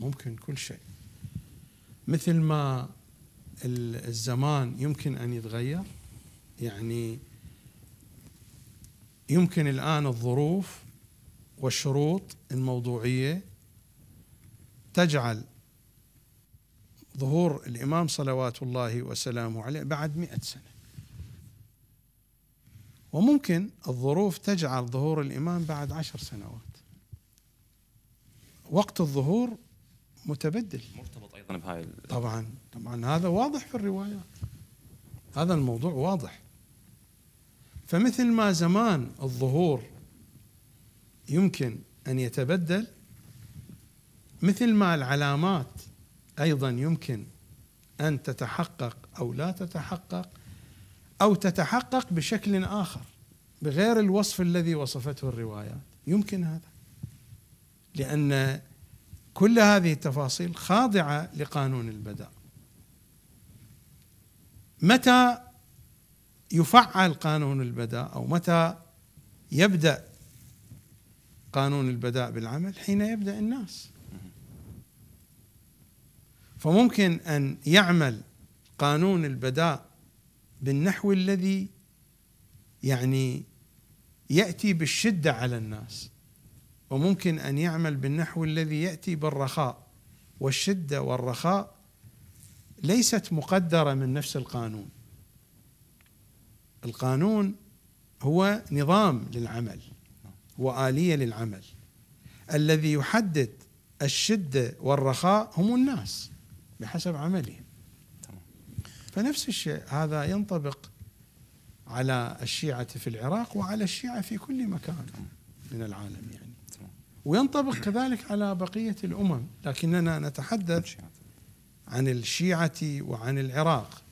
ممكن كل شيء مثل ما الزمان يمكن ان يتغير يعني يمكن الان الظروف والشروط الموضوعيه تجعل ظهور الامام صلوات الله وسلامه عليه بعد مئة سنه وممكن الظروف تجعل ظهور الامام بعد عشر سنوات وقت الظهور متبدل مرتبط ايضا بهاي طبعا طبعا هذا واضح في الروايات هذا الموضوع واضح فمثل ما زمان الظهور يمكن ان يتبدل مثل ما العلامات ايضا يمكن ان تتحقق او لا تتحقق او تتحقق بشكل اخر بغير الوصف الذي وصفته الروايات يمكن هذا لان كل هذه التفاصيل خاضعه لقانون البداء متى يفعل قانون البداء او متى يبدا قانون البداء بالعمل حين يبدا الناس فممكن ان يعمل قانون البداء بالنحو الذي يعني ياتي بالشده على الناس وممكن أن يعمل بالنحو الذي يأتي بالرخاء والشدة والرخاء ليست مقدرة من نفس القانون القانون هو نظام للعمل وآلية للعمل الذي يحدد الشدة والرخاء هم الناس بحسب عملهم فنفس الشيء هذا ينطبق على الشيعة في العراق وعلى الشيعة في كل مكان من العالم يعني وينطبق كذلك على بقية الأمم لكننا نتحدث عن الشيعة وعن العراق